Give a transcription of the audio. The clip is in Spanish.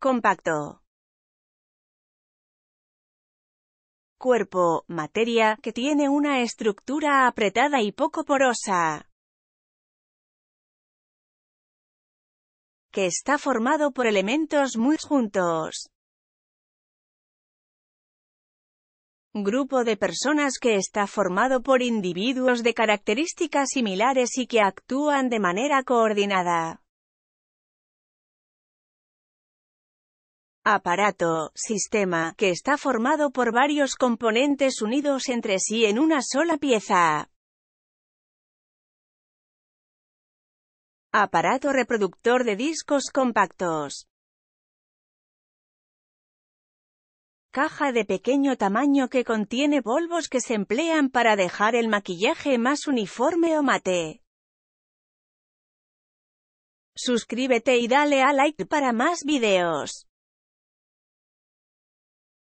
compacto. Cuerpo, materia, que tiene una estructura apretada y poco porosa. que está formado por elementos muy juntos. Grupo de personas que está formado por individuos de características similares y que actúan de manera coordinada. aparato, sistema, que está formado por varios componentes unidos entre sí en una sola pieza. Aparato reproductor de discos compactos. Caja de pequeño tamaño que contiene polvos que se emplean para dejar el maquillaje más uniforme o mate. Suscríbete y dale a like para más videos.